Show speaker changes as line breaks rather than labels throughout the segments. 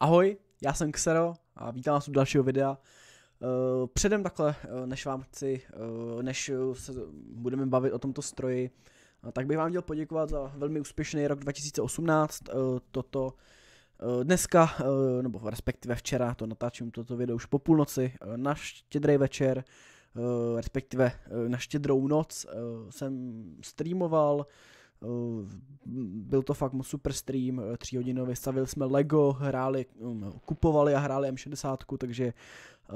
Ahoj, já jsem Xero a vítám vás u dalšího videa. Eh, předem takhle, eh, než vám chci, eh, než se budeme bavit o tomto stroji, tak bych vám chtěl poděkovat za velmi úspěšný rok 2018. Toto dneska, nebo respektive včera, to natáčím toto video už po půlnoci, na štědrý večer, respektive na štědrou noc jsem streamoval Eh, byl to fakt moc super stream, eh, tři hodiny stavili jsme Lego, hráli, mm, kupovali a hráli M60, takže eh,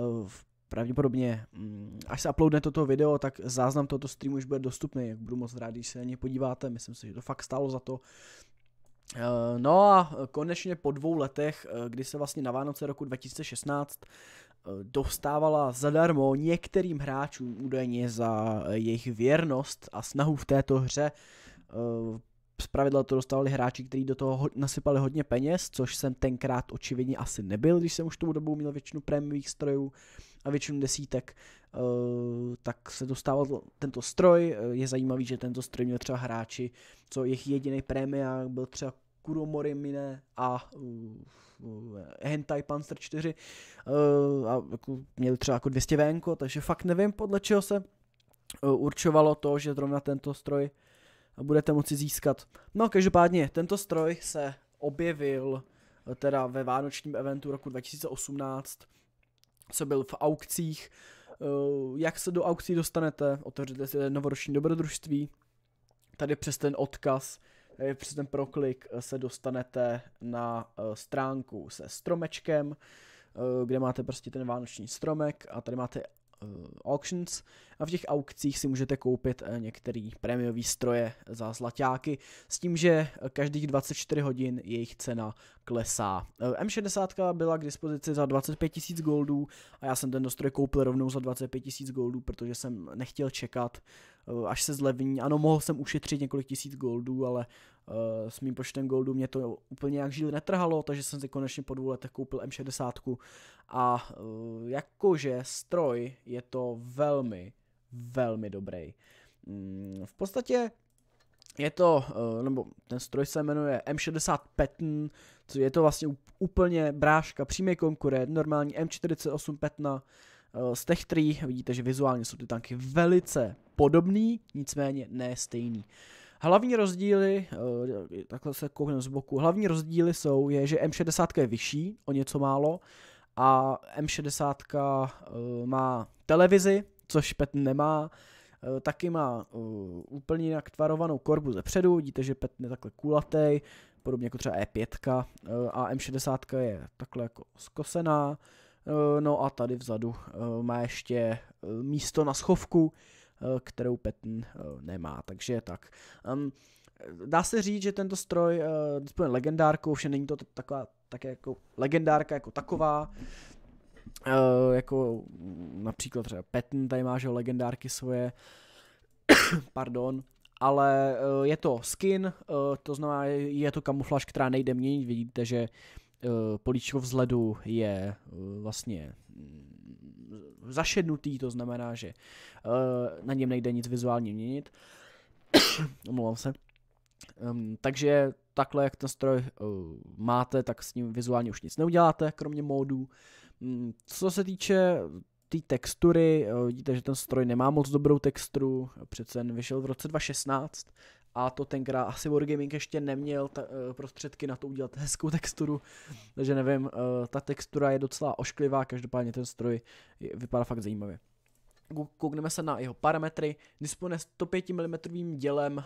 pravděpodobně, mm, až se uploadne toto video, tak záznam tohoto streamu už bude dostupný, jak budu moc rád, když se na ně podíváte, myslím si, že to fakt stálo za to. No a konečně po dvou letech, kdy se vlastně na Vánoce roku 2016 dostávala zadarmo některým hráčům údajně za jejich věrnost a snahu v této hře, Eh, Zpravidla to dostávali hráči, kteří do toho nasypali hodně peněz, což jsem tenkrát očividně asi nebyl, když jsem už tou dobou měl většinu prémiových strojů a většinu desítek, eh, tak se dostával tento stroj. Eh, je zajímavý, že tento stroj měl třeba hráči, co jejich jediný prémia byl třeba Kuromori Mine a Hentai Panzer 4 a jako měli třeba jako 200 venko, takže fakt nevím podle čeho se určovalo to, že zrovna tento stroj budete moci získat. No každopádně tento stroj se objevil eh, teda ve vánočním eventu roku 2018, co byl v aukcích. Eh, jak se do aukcí dostanete? Otevřete si novoroční dobrodružství. Tady přes ten odkaz, eh, přes ten proklik se dostanete na stránku se stromečkem, kde máte prostě ten vánoční stromek a tady máte Eh, auctions a v těch aukcích si můžete koupit eh, některé prémiové stroje za zlaťáky s tím, že eh, každých 24 hodin jejich cena klesá. M60 byla k dispozici za 25 000 goldů a já jsem ten stroj koupil rovnou za 25 000 goldů, protože jsem nechtěl čekat Eh, až se zlevní. Ano, mohl jsem ušetřit několik tisíc goldů, ale uh, s mým počtem goldů mě to úplně jak žíl netrhalo, takže jsem si konečně po dvou letech koupil M60 a uh, jakože stroj je to velmi, velmi dobrý. Mm, v podstatě je to, uh, nebo ten stroj se jmenuje M60 Patton, co je to vlastně úplně bráška, přímý konkurent, normální M48 Petna, Eh, z těch tří vidíte, že vizuálně jsou ty tanky velice podobný, nicméně ne stejný. Hlavní rozdíly, eh, takhle se koukneme z boku, hlavní rozdíly jsou, je, že M60 je vyšší o něco málo a M60 eh, má televizi, což PET nemá, taky má úplně jinak tvarovanou korbu ze předu, vidíte, že PET je takhle kulatý, podobně jako třeba E5 a M60 je takhle jako skosená, Eh, no a tady vzadu eh, má ještě eh, místo na schovku, kterou Petn nemá, takže tak. Dá se říct, že tento stroj disponuje legendárkou, ovšem není to taková také jako legendárka jako taková, jako například třeba Petn tady má, že legendárky svoje, pardon, ale je to skin, to znamená, je to kamufláž, která nejde měnit, vidíte, že Eh, políčko vzhledu je eh, vlastně mm, zašednutý, to znamená, že eh, na něm nejde nic vizuálně měnit. Omlouvám se. Um, takže takhle, jak ten stroj uh, máte, tak s ním vizuálně už nic neuděláte, kromě módů. Um, co se týče té tý textury, uh, vidíte, že ten stroj nemá moc dobrou texturu, přece jen vyšel v roce 2016, a to tenkrát asi Wargaming ještě neměl ta, eh, prostředky na to udělat hezkou texturu, takže nevím, eh, ta textura je docela ošklivá, každopádně ten stroj vypadá fakt zajímavě. Koukneme se na jeho parametry, disponuje 105 mm dělem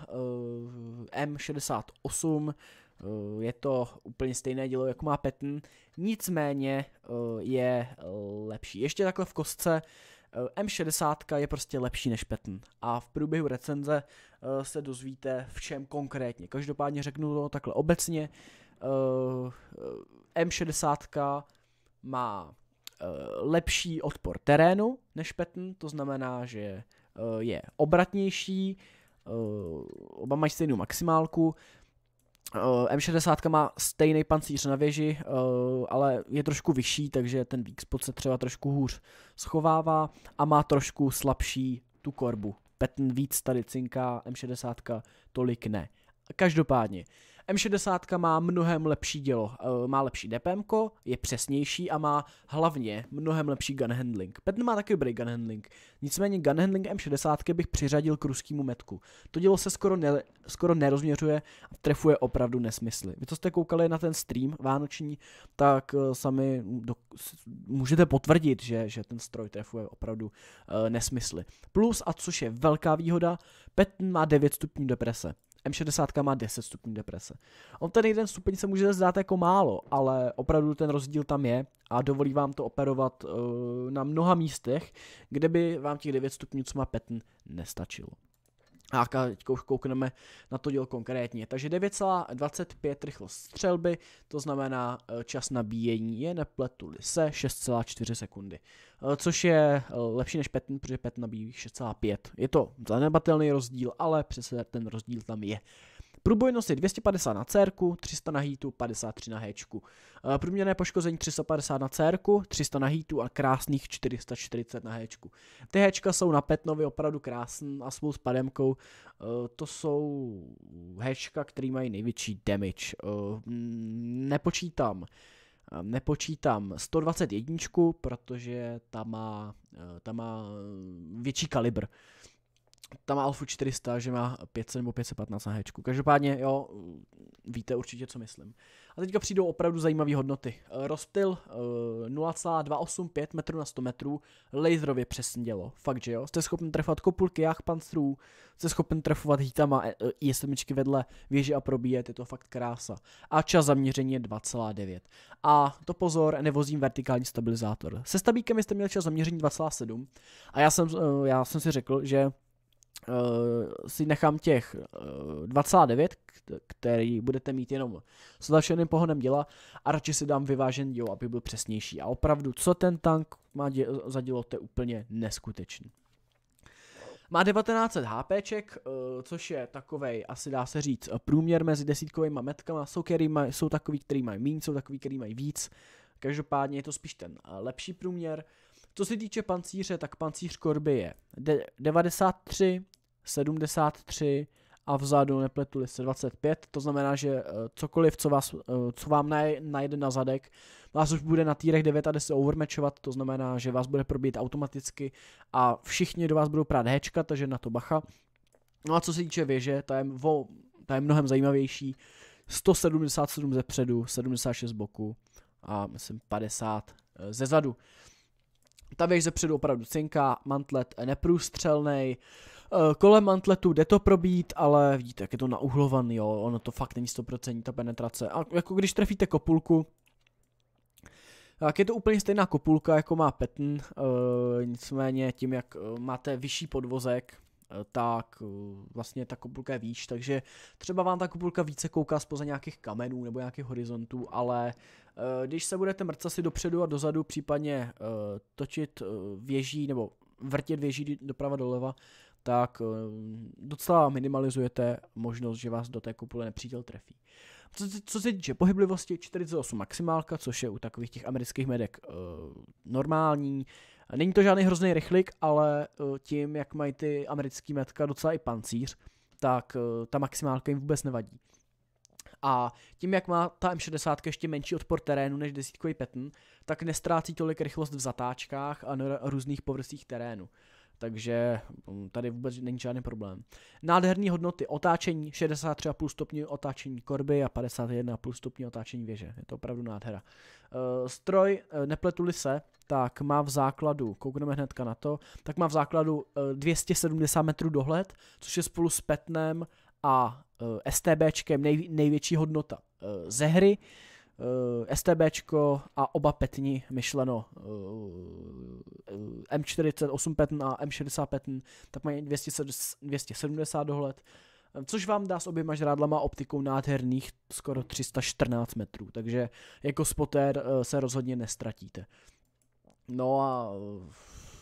eh, M68, je to úplně stejné dílo, jako má Petn, nicméně je lepší. Ještě takhle v kostce, Eh, M60 je prostě lepší než Petn a v průběhu recenze eh, se dozvíte v čem konkrétně. Každopádně řeknu to takhle obecně. Eh, M60 má lepší odpor terénu než Petn, to znamená, že je obratnější, oba mají stejnou maximálku, Eh, M60 má stejný pancíř na věži, eh, ale je trošku vyšší, takže ten výkspod se třeba trošku hůř schovává a má trošku slabší tu korbu. Petn víc tady cinká, M60 tolik ne. Každopádně, M60 má mnohem lepší dělo, eh, má lepší DPM, je přesnější a má hlavně mnohem lepší gun handling. Petn má taky dobrý gun handling, nicméně gun handling M60 bych přiřadil k ruskému metku. To dělo se skoro, ne, skoro nerozměřuje a trefuje opravdu nesmysly. Vy, co jste koukali na ten stream vánoční, tak eh, sami do, můžete potvrdit, že, že ten stroj trefuje opravdu uh, nesmysly. Plus, a což je velká výhoda, Petn má 9 stupňů deprese. M60 má 10 stupňů deprese. On ten jeden stupeň se může zdát jako málo, ale opravdu ten rozdíl tam je a dovolí vám to operovat uh, na mnoha místech, kde by vám těch 9 stupňů, co má Petn, nestačilo. A teď už koukneme na to dílo konkrétně. Takže 9,25 rychlost střelby, to znamená eh, čas nabíjení je nepletu se 6,4 sekundy. Eh, což je eh, lepší než 5, protože 5 nabíjí 6,5. Je to zanedbatelný rozdíl, ale přece ten rozdíl tam je. Průbojnost je 250 na cerku, 300 na hitu, 53 na hečku. Eh, průměrné poškození 350 na cerku, 300 na hitu a krásných 440 na hečku. Ty hečka jsou na Petnovi opravdu krásný a spolu s pademkou eh, to jsou hečka, které mají největší damage. Eh, nepočítám nepočítám 121, protože ta má, ta má větší kalibr tam má Alfu 400, že má 500 nebo 515 na hečku. Každopádně, jo, víte určitě, co myslím. A teďka přijdou opravdu zajímavé hodnoty. Eh, rozptyl 0,285 eh, metrů na 100 metrů, laserově přesně dělo. Fakt, že jo? Jste schopen trefovat kopulky, jachpanstrů, jste schopen trefovat hítama eh, i7 vedle věže a probíjet, je to fakt krása. A čas zaměření je 2,9. A to pozor, nevozím vertikální stabilizátor. Se stabíkem jste měl čas zaměření 2,7 a já jsem, já jsem si řekl, že Eh, si nechám těch 29, eh, který budete mít jenom s zlepšeným pohonem děla a radši si dám vyvážen dělo, aby byl přesnější. A opravdu, co ten tank má dě- za dělo, to je úplně neskutečný. Má 1900 HPček, eh, což je takovej, asi dá se říct, průměr mezi desítkovými metkama. Jsou, který maj, jsou takový, který mají méně, jsou takový, který mají víc. Každopádně je to spíš ten lepší průměr. Co se týče pancíře, tak pancíř korby je 93, 73 a vzadu nepletuli se 25, to znamená, že eh, cokoliv, co, vás, eh, co vám najde na zadek, vás už bude na týrech 9 a 10 overmečovat, to znamená, že vás bude probít automaticky a všichni do vás budou prát hečka, takže na to bacha. No a co se týče věže, ta je, vo, ta je mnohem zajímavější, 177 ze předu, 76 z boku a myslím 50 eh, ze zadu. Ta věž ze předu opravdu cinká, mantlet neprůstřelnej, uh, Eh, kolem antletu jde to probít, ale vidíte, jak je to nauhlovaný, jo, ono to fakt není 100% ta penetrace. A jako když trefíte kopulku, tak je to úplně stejná kopulka, jako má Petn, uh, nicméně tím, jak eh, máte vyšší podvozek, tak vlastně ta kopulka je výš, takže třeba vám ta kopulka více kouká spoza nějakých kamenů nebo nějakých horizontů, ale když se budete mrcat si dopředu a dozadu, případně točit věží nebo vrtět věží doprava doleva, tak eh, docela minimalizujete možnost, že vás do té kopule nepřítel trefí. Co, se týče pohyblivosti, 48 maximálka, což je u takových těch amerických medek e, normální. Není to žádný hrozný rychlik, ale e, tím, jak mají ty americký metka docela i pancíř, tak e, ta maximálka jim vůbec nevadí. A tím, jak má ta M60 ještě menší odpor terénu než desítkový petn, tak nestrácí tolik rychlost v zatáčkách a na různých povrstích terénu takže mm, tady vůbec není žádný problém. Nádherný hodnoty otáčení 63,5 stupňů otáčení korby a 51,5 stupňů otáčení věže. Je to opravdu nádhera. Uh, stroj, eh, nepletuli se, tak má v základu, koukneme hnedka na to, tak má v základu 270 eh, metrů dohled, což je spolu s Petnem a STBčkem největší hodnota ze hry. Eh, STBčko a oba petni myšleno eh, M48 petn a M60 petn, tak mají 270 dohled, eh, což vám dá s oběma žrádlama optikou nádherných skoro 314 metrů, takže jako spotér se rozhodně nestratíte. No a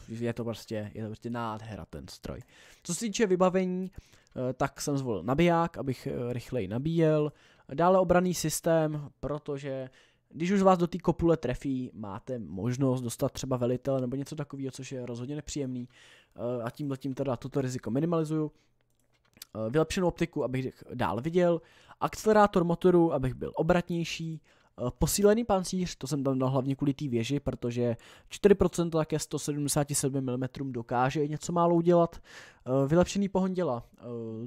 je to prostě, je to prostě nádhera ten stroj. Co se týče vybavení, tak jsem zvolil nabiják, abych rychleji nabíjel. Dále obraný systém, protože když už vás do té kopule trefí, máte možnost dostat třeba velitele nebo něco takového, což je rozhodně nepříjemný eh, a tím letím teda toto riziko minimalizuju. Eh, vylepšenou optiku, abych dál viděl, akcelerátor motoru, abych byl obratnější, Eh, posílený pancíř, to jsem tam dal hlavně kvůli té věži, protože 4% také 177 mm dokáže něco málo udělat. Eh, vylepšený pohon děla, eh,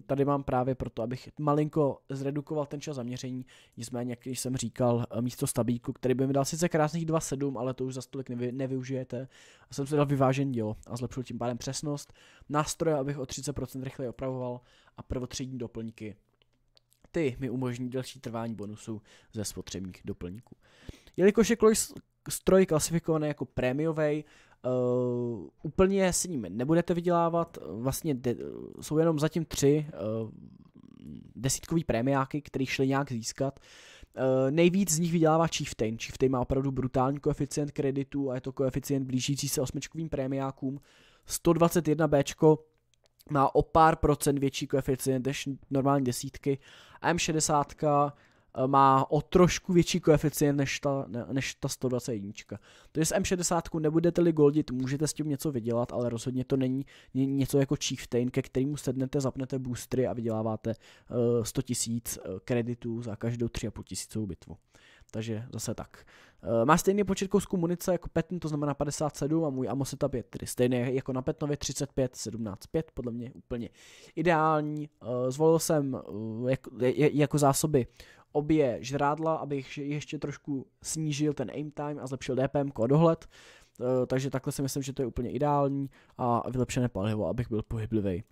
tady mám právě proto, abych malinko zredukoval ten čas zaměření, nicméně, jak jsem říkal, místo stabíku, který by mi dal sice krásných 2,7, ale to už za stolik nevy, nevyužijete, a jsem se dal vyvážen dělo a zlepšil tím pádem přesnost, nástroje, abych o 30% rychleji opravoval a prvotřídní doplňky ty mi umožní delší trvání bonusu ze spotřebních doplňků. Jelikož je stroj klasifikovaný jako prémiový, Uh, eh, úplně s ním nebudete vydělávat, vlastně de, jsou jenom zatím tři uh, desítkový prémiáky, který šli nějak získat. Uh, nejvíc z nich vydělává Chieftain. Chieftain má opravdu brutální koeficient kreditu a je to koeficient blížící se osmičkovým prémiákům. 121 Bčko má o pár procent větší koeficient než normální desítky. M60 eh, má o trošku větší koeficient než ta, než ta 121. Takže s M60 nebudete-li goldit, můžete s tím něco vydělat, ale rozhodně to není něco jako Chieftain, ke kterému sednete, zapnete boostry a vyděláváte 100 eh, 000 eh, kreditů za každou 3,5 tisícovou bitvu takže zase tak. Eh, má stejný počet kousků munice jako Petn, to znamená 57 a můj ammo setup je tedy stejný jako na Petnově 35, 17, 5, podle mě úplně ideální. Eh, zvolil jsem eh, jako zásoby obě žrádla, abych ještě trošku snížil ten aim time a zlepšil DPM a dohled. Takže takhle si myslím, že to je úplně ideální a vylepšené palivo, abych byl pohyblivý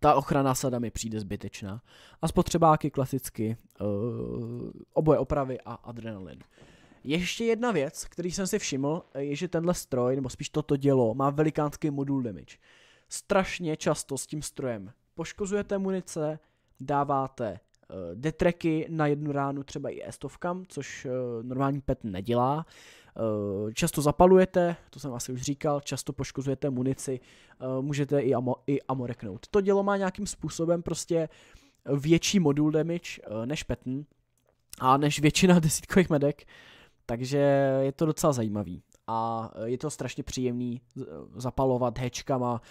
ta ochrana sada mi přijde zbytečná. A spotřebáky klasicky uh, oboje opravy a adrenalin. Ještě jedna věc, který jsem si všiml, eh, je, že tenhle stroj, nebo spíš toto dělo, má velikánský modul damage. Strašně často s tím strojem poškozujete munice, dáváte Eh, detreky na jednu ránu třeba i estovkam, což eh, normální pet nedělá. Eh, často zapalujete, to jsem asi už říkal, často poškozujete munici, můžete i, amo, i amoreknout. To dělo má nějakým způsobem prostě větší modul damage než petn a než většina desítkových medek, takže je to docela zajímavý a je to strašně příjemný zapalovat hečkama,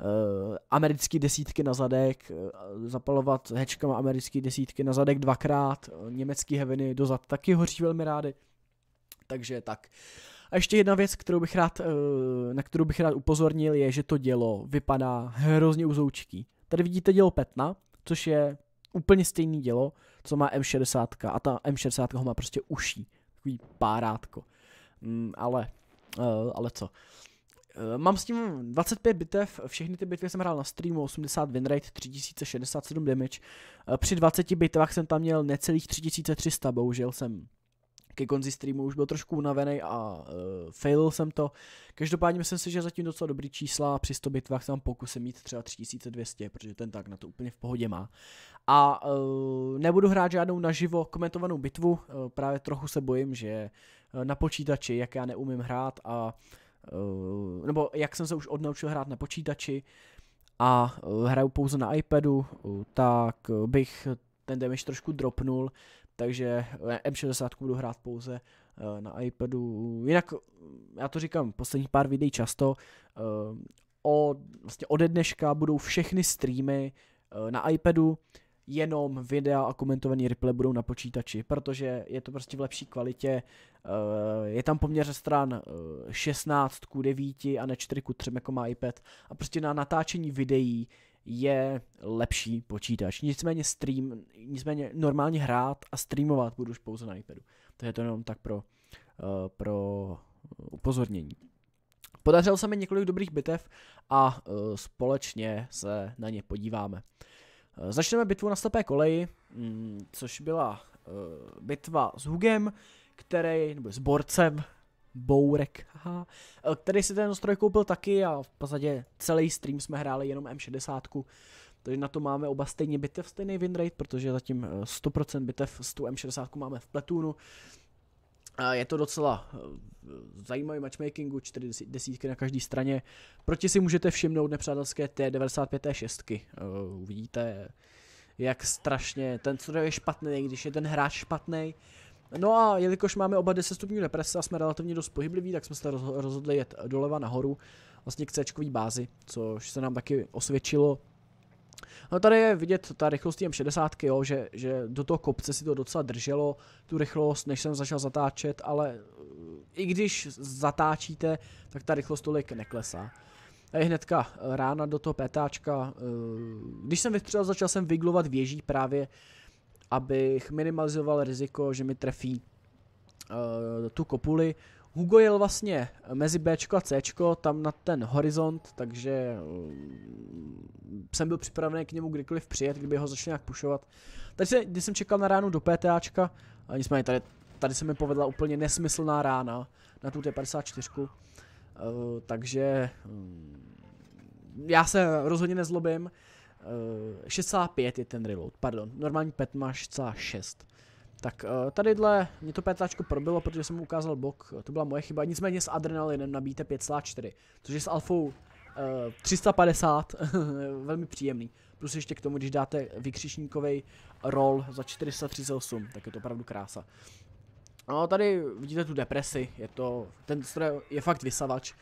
Eh, americké desítky na zadek, eh, zapalovat hečkama americké desítky na zadek dvakrát, eh, německé heviny dozad taky hoří velmi rády, takže tak. A ještě jedna věc, kterou bych rád, na kterou bych rád upozornil, je, že to dělo vypadá hrozně uzoučký. Tady vidíte dělo Petna, což je úplně stejný dělo, co má M60 a ta M60 ho má prostě uší, takový párátko. Mm, ale, ale co. Eh, mám s tím 25 bitev, všechny ty bitvy jsem hrál na streamu, 80 winrate, 3067 damage. Eh, při 20 bitvách jsem tam měl necelých 3300, bohužel jsem ke konci streamu už byl trošku unavený a uh, failil jsem to. Každopádně myslím si, že zatím docela dobrý čísla a při 100 bitvách se pokusil pokusím mít třeba 3200, protože ten tak na to úplně v pohodě má. A uh, nebudu hrát žádnou naživo komentovanou bitvu, uh, právě trochu se bojím, že uh, na počítači, jak já neumím hrát a uh, Eh, nebo jak jsem se už odnaučil hrát na počítači a eh, hraju pouze na iPadu, eh, tak bych ten damage trošku dropnul, takže M60 budu hrát pouze na iPadu. Jinak, já to říkám posledních pár videí často, o, vlastně ode dneška budou všechny streamy na iPadu, jenom videa a komentovaný replay budou na počítači, protože je to prostě v lepší kvalitě. Eh, je tam poměře stran 16 ku 9 a ne 4 ku 3, jako má iPad. A prostě na natáčení videí je lepší počítač. Nicméně stream, nicméně normálně hrát a streamovat budu už pouze na iPadu. To je to jenom tak pro, eh, pro upozornění. Podařilo se mi několik dobrých bitev a eh, společně se na ně podíváme. Eh, začneme bitvu na slepé koleji, mm, což byla eh, bitva s Hugem, který, nebo s Borcem, Bourek, aha, eh, který si ten stroj koupil taky a v podstatě celý stream jsme hráli jenom M60, takže na to máme oba stejně bitev, stejný winrate, protože zatím 100% bitev s tu M60 máme v Platoonu, je to docela eh, zajímavý matchmakingu, čtyři desítky na každé straně. Proti si můžete všimnout nepřátelské T95 T6. Eh, uvidíte, jak strašně ten co je špatný, když je ten hráč špatný. No a jelikož máme oba 10 stupňů deprese a jsme relativně dost pohybliví, tak jsme se rozhodli jet doleva nahoru, vlastně k C bázi, což se nám taky osvědčilo No tady je vidět ta rychlost M60, jo, že, že do toho kopce si to docela drželo, tu rychlost, než jsem začal zatáčet, ale eh, i když zatáčíte, tak ta rychlost tolik neklesá. A je hnedka eh, rána do toho petáčka. Eh, když jsem vystřelil, začal jsem vyglovat věží právě, abych minimalizoval riziko, že mi trefí tu kopuli. Hugo jel vlastně mezi B a C, tam na ten horizont, takže eh, jsem byl připravený k němu kdykoliv přijet, kdyby ho začal nějak pušovat. Tady se, když jsem čekal na ránu do PTAčka, a nicméně tady, tady se mi povedla úplně nesmyslná rána na tu T54, eh, takže mm, já se rozhodně nezlobím. 6,5 eh, je ten reload, pardon, normální pet má 6,6. Tak eh, tadyhle mě to pétláčko probilo, protože jsem mu ukázal bok, to byla moje chyba, nicméně s adrenalinem nabíte 5,4, což je s alfou uh, eh, 350, velmi příjemný. Plus ještě k tomu, když dáte vykřičníkový roll za 438, tak je to opravdu krása. No, tady vidíte tu depresi, je to, ten stroj je fakt vysavač.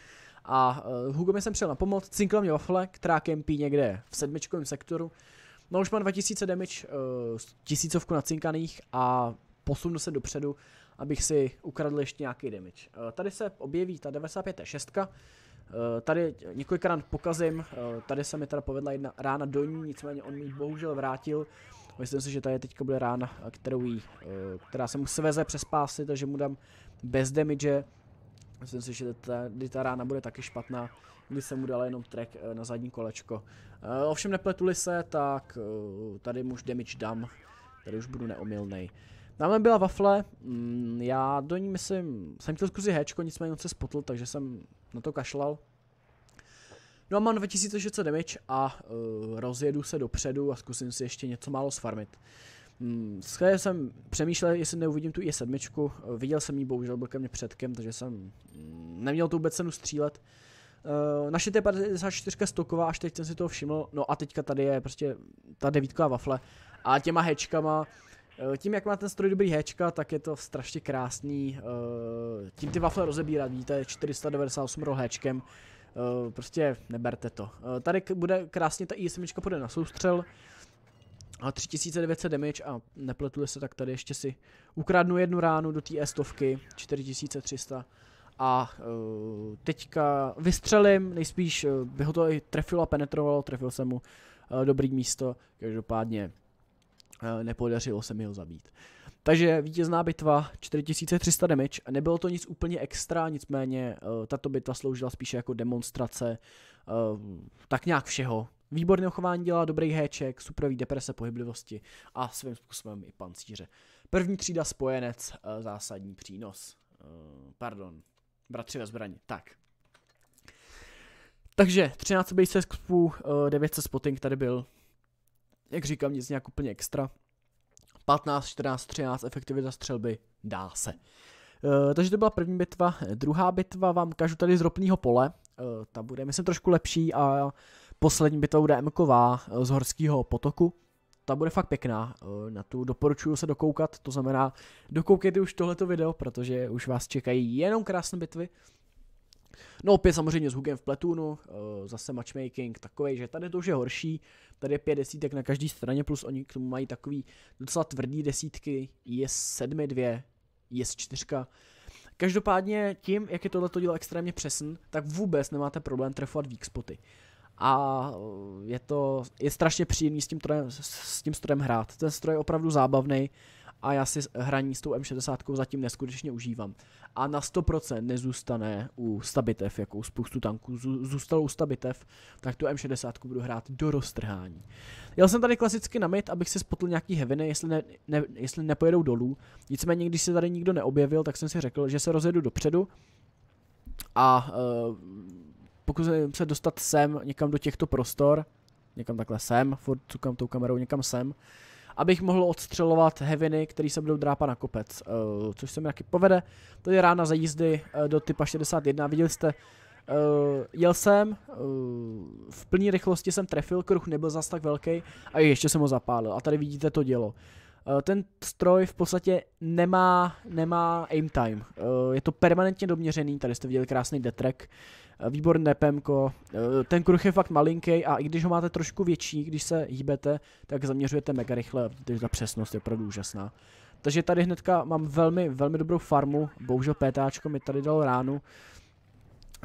A uh, Hugo mi jsem přijel na pomoc, cinkla mě wafle, která kempí někde v sedmičkovém sektoru. No už má 2000 damage, uh, tisícovku nacinkaných a posunu se dopředu, abych si ukradl ještě nějaký damage. Uh, tady se objeví ta 95. šestka, eh, tady několikrát pokazím, tady se mi teda povedla jedna rána do ní, nicméně on mi bohužel vrátil. Myslím si, že tady teďka bude rána, kterou jí, která se mu sveze přes pásy, takže mu dám bez damage. Myslím si, že ta, ta rána bude taky špatná kdy se mu dala jenom track eh, na zadní kolečko. Eh, ovšem nepletuli se, tak eh, tady muž damage dám, tady už budu neomylnej. Tamhle byla wafle, mm, já do ní myslím, jsem chtěl zkusit hečko, nicméně on se spotl, takže jsem na to kašlal. No a mám 2600 damage a uh, rozjedu se dopředu a zkusím si ještě něco málo sfarmit. Mm, Skvěle jsem přemýšlel, jestli neuvidím tu i7, viděl jsem ji bohužel byl ke mně předkem, takže jsem mm, neměl tu vůbec cenu střílet. Uh, naše T54 stoková, až teď jsem si to všiml, no a teďka tady je prostě ta devítková wafle a těma hečkama, uh, eh, tím jak má ten stroj dobrý hečka, tak je to strašně krásný, uh, tím ty wafle rozebírat, vidíte, 498 hečkem, uh, prostě neberte to. Uh, tady bude krásně ta ISM půjde na soustřel, a 3900 damage a nepletuje se, tak tady ještě si ukradnu jednu ránu do té S-stovky, 4300 a uh, teďka vystřelím, nejspíš uh, by ho to i trefilo a penetrovalo, trefil jsem mu uh, dobrý místo, každopádně uh, nepodařilo se mi ho zabít. Takže vítězná bitva, 4300 damage, nebylo to nic úplně extra, nicméně uh, tato bitva sloužila spíše jako demonstrace, uh, tak nějak všeho. Výborné chování dělá dobrý héček, superový deprese pohyblivosti a svým způsobem i pancíře. První třída spojenec, uh, zásadní přínos. Uh, pardon, Bratři ve zbrani, tak. Takže 13 base scoopů, 9 spotting tady byl. Jak říkám, nic nějak úplně extra. 15, 14, 13 efektivita střelby, dá se. Uh, takže to byla první bitva. Druhá bitva vám ukážu tady z ropného pole. Uh, ta bude, myslím, trošku lepší a poslední bitva bude Mková eh, z horského potoku ta bude fakt pěkná, eh, na tu doporučuju se dokoukat, to znamená, dokoukejte už tohleto video, protože už vás čekají jenom krásné bitvy. No opět samozřejmě s hugem v pletoonu, eh, zase matchmaking takový, že tady to už je horší, tady je pět desítek na každý straně, plus oni k tomu mají takový docela tvrdý desítky, Je sedmi dvě, je čtyřka. Každopádně tím, jak je tohleto dílo extrémně přesn, tak vůbec nemáte problém trefovat weak spoty a je to je strašně příjemný s tím, trojem, s tím strojem hrát. Ten stroj je opravdu zábavný a já si hraní s tou M60 zatím neskutečně užívám. A na 100% nezůstane u stabitev, jako u spoustu tanků zůstalo u stabitev, tak tu M60 budu hrát do roztrhání. Jel jsem tady klasicky na mid, abych si spotl nějaký heviny. jestli, ne, ne, jestli nepojedou dolů. Nicméně, když se tady nikdo neobjevil, tak jsem si řekl, že se rozjedu dopředu a uh, pokusím se dostat sem, někam do těchto prostor, někam takhle sem, furt cukám tou kamerou někam sem, abych mohl odstřelovat heviny, které se budou drápat na kopec, uh, což se mi taky povede. To je rána za jízdy uh, do typa 61, viděli jste, Uh, jel jsem, uh, v plné rychlosti jsem trefil, kruh nebyl zas tak velký a ještě jsem ho zapálil. A tady vidíte to dělo. Eh, ten stroj v podstatě nemá, nemá aim time. Eh, je to permanentně doměřený, tady jste viděli krásný detrek, eh, výborné PMko. Ten kruh je fakt malinký a i když ho máte trošku větší, když se hýbete, tak zaměřujete mega rychle, protože ta přesnost je opravdu úžasná. Takže tady hnedka mám velmi, velmi dobrou farmu, bohužel PTáčko mi tady dal ránu,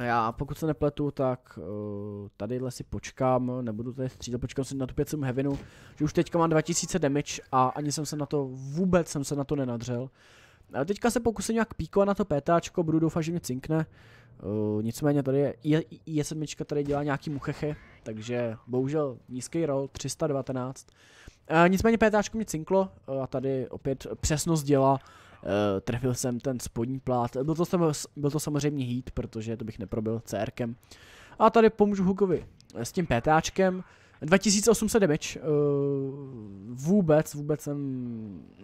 já, pokud se nepletu, tak uh, tadyhle si počkám, nebudu tady střídat, počkám si na tu 500 heavenu, že už teďka mám 2000 damage a ani jsem se na to, vůbec jsem se na to nenadřel. Ale eh, teďka se pokusím nějak píkovat na to pétáčko, budu doufat, že mě cinkne. Uh, nicméně tady je, je, je sedmička tady dělá nějaký muchechy, takže bohužel nízký roll, 319. Uh, nicméně pétáčko mě cinklo uh, a tady opět přesnost dělá. Uh, trefil jsem ten spodní plát, byl to, byl to samozřejmě hit, protože to bych neprobil CRkem. A tady pomůžu Hukovi s tím PTAčkem. 2800 damage, uh, vůbec, vůbec jsem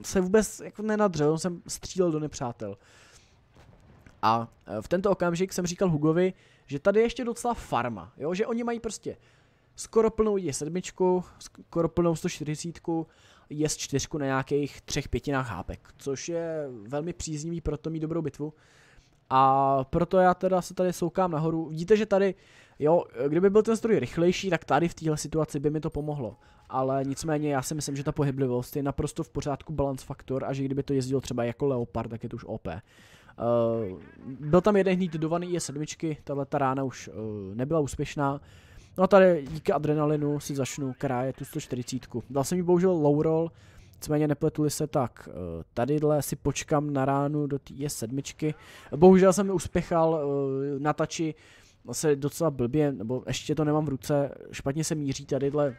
se vůbec jako nenadřel, jsem střílel do nepřátel. A eh, v tento okamžik jsem říkal Hugovi, že tady je ještě docela farma, jo? že oni mají prostě skoro plnou je sedmičku, skoro plnou 140 je z čtyřku na nějakých třech pětinách hápek, což je velmi příznivý pro to mít dobrou bitvu. A proto já teda se tady soukám nahoru. Vidíte, že tady, jo, kdyby byl ten stroj rychlejší, tak tady v téhle situaci by mi to pomohlo. Ale nicméně já si myslím, že ta pohyblivost je naprosto v pořádku balance faktor a že kdyby to jezdilo třeba jako Leopard, tak je to už OP. Uh, eh, byl tam jeden hnít dovaný je sedmičky, tahle ta rána už uh, nebyla úspěšná. No a tady díky adrenalinu si začnu kraje tu 140. Dal jsem mi bohužel low roll, nicméně nepletuli se tak. Eh, tadyhle si počkám na ránu do té sedmičky. Bohužel jsem uspěchal eh, na tači se docela blbě, nebo ještě to nemám v ruce, špatně se míří tadyhle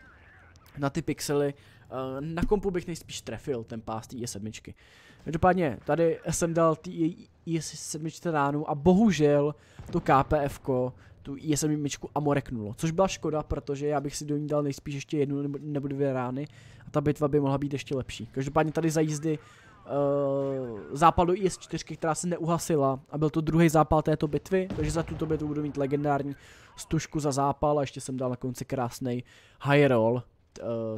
na ty pixely. Eh, na kompu bych nejspíš trefil ten pás té sedmičky. Každopádně tady jsem dal ty i7 ránu a bohužel to KPF tu ISM e jedničku a moreknulo, což byla škoda, protože já bych si do ní dal nejspíš ještě jednu nebo, nebo dvě rány a ta bitva by mohla být ještě lepší. Každopádně tady za jízdy uh, zápal do IS-4, e která se neuhasila a byl to druhý zápal této bitvy, takže za tuto bitvu budu mít legendární stužku za zápal a ještě jsem dal na konci krásný high roll,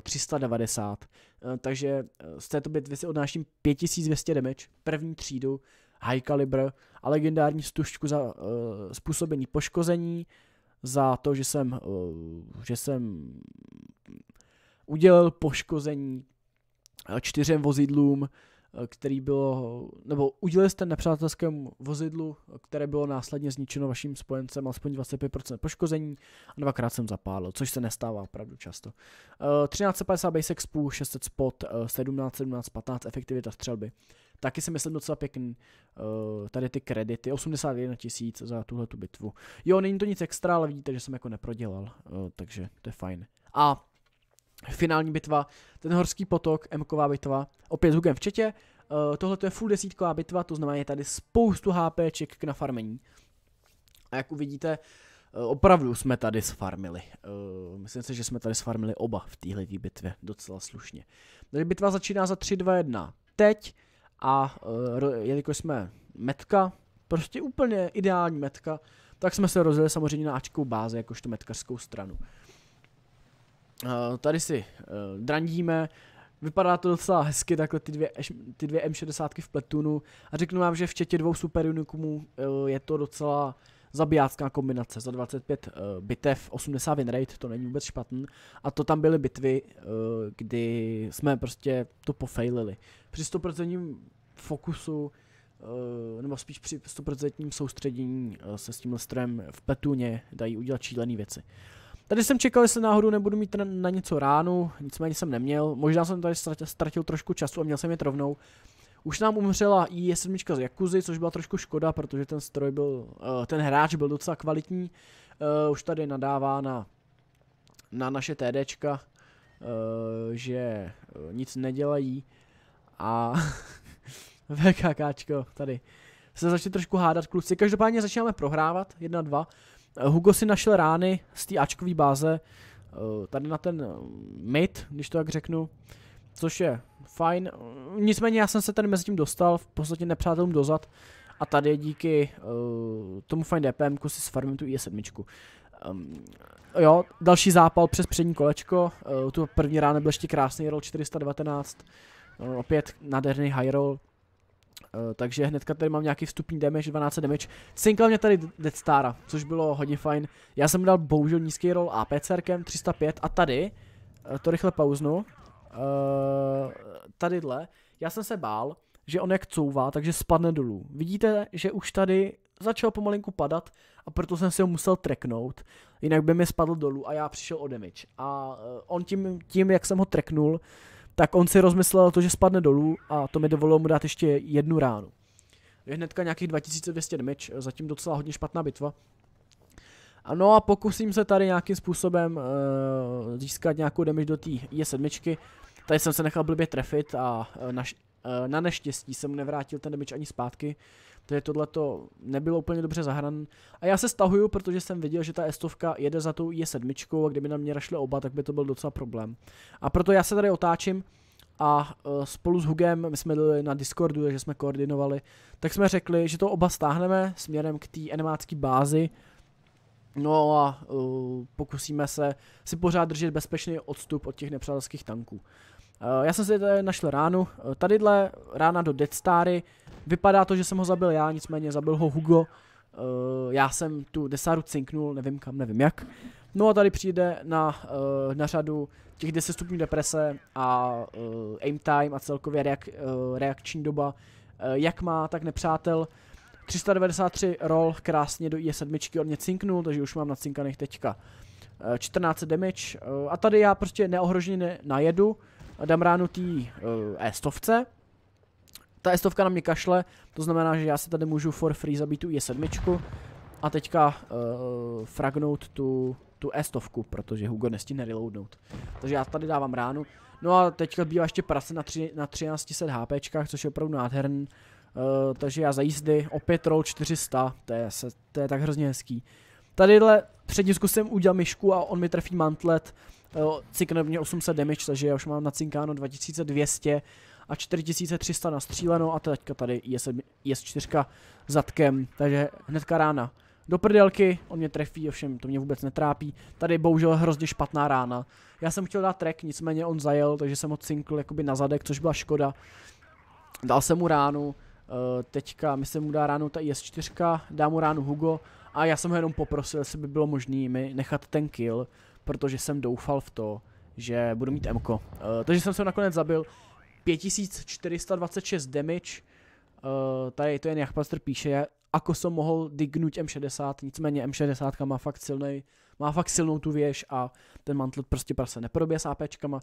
390. Eh, eh, takže z této bitvy si odnáším 5200 damage, první třídu high caliber a legendární stužku za uh, způsobení poškození, za to, že jsem, uh, že jsem udělal poškození eh, čtyřem vozidlům, Eh, který bylo, nebo udělili jste nepřátelskému vozidlu, které bylo následně zničeno vaším spojencem alespoň 25% poškození a dvakrát jsem zapálil, což se nestává opravdu často. 1350 eh, basic spů, 600 spot, 17, 17, 15 efektivita střelby. Taky si myslím docela pěkný eh, tady ty kredity, 81 tisíc za tuhle tu bitvu. Jo, není to nic extra, ale vidíte, že jsem jako neprodělal, takže to je fajn. A finální bitva, ten horský potok, Mková bitva, opět s Hugem v četě. Uh, eh, Tohle je full desítková bitva, to znamená je tady spoustu HPček k nafarmení. A jak uvidíte, uh, opravdu jsme tady sfarmili. Uh, myslím si, že jsme tady sfarmili oba v téhle bitvě docela slušně. Tady bitva začíná za 3-2-1 teď a jelikož jsme metka, prostě úplně ideální metka, tak jsme se rozjeli samozřejmě na Ačkou báze, jakožto metkařskou stranu. Eh, tady si eh, drandíme, Vypadá to docela hezky, takhle ty dvě, ty dvě M60 v Pletunu. a řeknu vám, že včetně dvou super unikumů eh, je to docela zabijácká kombinace. Za 25 bitev, 80 win rate, to není vůbec špatný. A to tam byly bitvy, kdy jsme prostě to pofejlili. Při 100% fokusu, nebo spíš při 100% soustředění se s tím strojem v petuně dají udělat šílené věci. Tady jsem čekal, jestli náhodou nebudu mít na něco ránu, nicméně jsem neměl. Možná jsem tady ztratil trošku času a měl jsem je rovnou. Už nám umřela i 7 z Jakuzy, což byla trošku škoda, protože ten stroj byl, eh, ten hráč byl docela kvalitní. Eh, už tady nadává na, na naše TDčka, eh, že nic nedělají. A VKKčko tady se začali trošku hádat kluci. Každopádně začínáme prohrávat, 1-2. Eh, Hugo si našel rány z té Ačkové báze eh, tady na ten eh, mid, když to tak řeknu, což je fajn. Nicméně já jsem se tady mezi tím dostal, v podstatě nepřátelům dozad a tady díky uh, tomu fajn DPM si sfarmím tu i7. Um, ehm, jo, další zápal přes přední kolečko, uh, tu první ráno byl ještě krásný roll 419, uh, opět nádherný high roll, Uh, takže hnedka tady mám nějaký vstupní damage, 12 damage. Cinkal mě tady Dead Stara, což bylo hodně fajn. Já jsem dal bohužel nízký roll AP cerkem, 305 a tady, uh, to rychle pauznu, uh, tadyhle, já jsem se bál, že on jak couvá, takže spadne dolů. Vidíte, že už tady začal pomalinku padat a proto jsem si ho musel treknout, jinak by mi spadl dolů a já přišel o damage. A on tím, tím jak jsem ho treknul, tak on si rozmyslel to, že spadne dolů a to mi dovolilo mu dát ještě jednu ránu. Je hnedka nějakých 2200 damage, zatím docela hodně špatná bitva. A no a pokusím se tady nějakým způsobem uh, získat nějakou damage do té Je 7 Tady jsem se nechal blbě trefit a uh, naš, uh, na neštěstí jsem nevrátil ten damage ani zpátky. Takže tohle to nebylo úplně dobře zahrané. A já se stahuju, protože jsem viděl, že ta estovka jede za tou je7 a kdyby na mě našli oba, tak by to byl docela problém. A proto já se tady otáčím a e, spolu s Hugem, my jsme byli na Discordu, takže jsme koordinovali, tak jsme řekli, že to oba stáhneme směrem k té animácké bázi, No a uh, pokusíme se si pořád držet bezpečný odstup od těch nepřátelských tanků. Uh, já jsem si tady našel ránu. Uh, tadyhle rána do Dead Stary Vypadá to, že jsem ho zabil já, nicméně zabil ho Hugo. Uh, já jsem tu desáru cinknul, nevím kam, nevím jak. No a tady přijde na, uh, na řadu těch 10 stupňů deprese a uh, aim time a celkově reak, uh, reakční doba, uh, jak má, tak nepřátel. 393 roll krásně do IS7 od mě cinknul, takže už mám na cinkaných teďka 14 damage. A tady já prostě neohroženě najedu, dám ránu té E100 e ta estovka na mě kašle, to znamená, že já si tady můžu for free zabít tu i7 a teďka uh, fragnout tu, tu estovku, protože Hugo nestihne reloadnout. Takže já tady dávám ránu. No a teďka bývá ještě prase na, tři, na 1300 HP, což je opravdu nádherný. Uh, takže já za jízdy opět roll 400, to je, se, to je tak hrozně hezký. Tadyhle před jsem udělal myšku a on mi trefí mantlet, uh, eh, cikne mě 800 damage, takže já už mám na cinkáno 2200 a 4300 na nastříleno a teďka tady je 7 IS4 zadkem, takže hnedka rána. Do prdelky, on mě trefí, ovšem to mě vůbec netrápí. Tady bohužel hrozně špatná rána. Já jsem chtěl dát trek, nicméně on zajel, takže jsem ho cinkl jakoby na zadek, což byla škoda. Dal jsem mu ránu, eh, teďka mi se mu dá ránu ta IS4, dá mu ránu Hugo a já jsem ho jenom poprosil, jestli by bylo možné mi nechat ten kill, protože jsem doufal v to, že budu mít Mko. Uh, eh, takže jsem se ho nakonec zabil, 5426 damage. Uh, tady to jen Jachpastr píše, ako som mohl dignout M60, nicméně M60 má fakt silnej, má fakt silnou tu věž a ten mantle prostě prase neprobě s APčkama.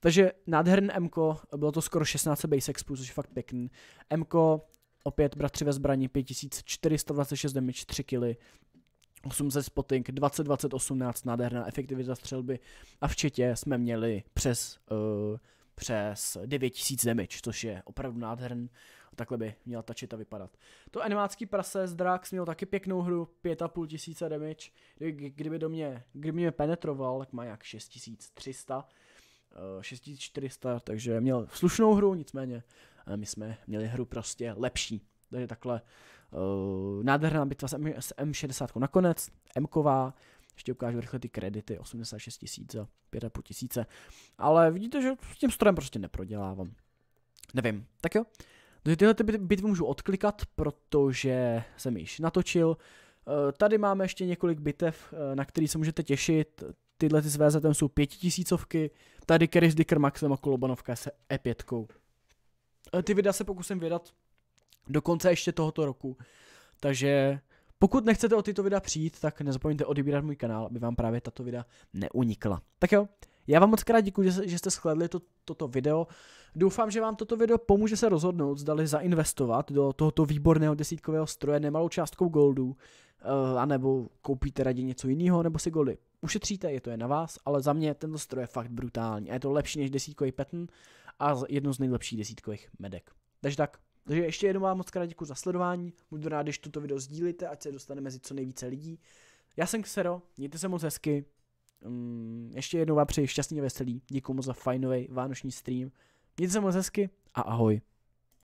Takže nádherný Mko, bylo to skoro 16 base expu, což je fakt pěkný. Mko, opět bratři ve zbraní, 5426 damage, 3 killy, 800 spotting, 20, 20, 18, nádherná efektivita střelby a v jsme měli přes uh, přes 9000 damage, což je opravdu nádherný. takhle by měla ta čita vypadat. To animácký prase z Drax měl taky pěknou hru, 5500 damage. Kdyby do mě, kdyby mě penetroval, tak má jak 6300. 6400, eh, takže měl slušnou hru, nicméně eh, my jsme měli hru prostě lepší. Takže takhle uh, nádherná bitva s, M- s M60 nakonec, Mková, ještě ukážu rychle ty kredity, 86 tisíc za 5,5 tisíce. Ale vidíte, že s tím strojem prostě neprodělávám. Nevím, tak jo. Takže tyhle ty bitvy můžu odklikat, protože jsem již natočil. Eh, tady máme ještě několik bitev, eh, na který se můžete těšit. Tyhle ty s VZM jsou pětitisícovky. Tady Keris Dicker Maxem a Kolobanovka se E5. Eh, ty videa se pokusím vydat do konce ještě tohoto roku. Takže pokud nechcete o tyto videa přijít, tak nezapomeňte odebírat můj kanál, aby vám právě tato videa neunikla. Tak jo, já vám moc krát děkuji, že, že jste shledli to, toto video. Doufám, že vám toto video pomůže se rozhodnout, zdali zainvestovat do tohoto výborného desítkového stroje nemalou částkou goldů, uh, anebo koupíte raději něco jiného, nebo si goldy ušetříte, je to je na vás, ale za mě tento stroj je fakt brutální a je to lepší než desítkový pattern a jedno z nejlepších desítkových medek. Takže tak, takže ještě jednou vám moc krát děkuji za sledování, budu rád, když toto video sdílíte, ať se dostane mezi co nejvíce lidí. Já jsem Ksero, mějte se moc hezky, um, ještě jednou vám přeji šťastný a veselý, děkuji moc za fajnový vánoční stream, mějte se moc hezky a ahoj.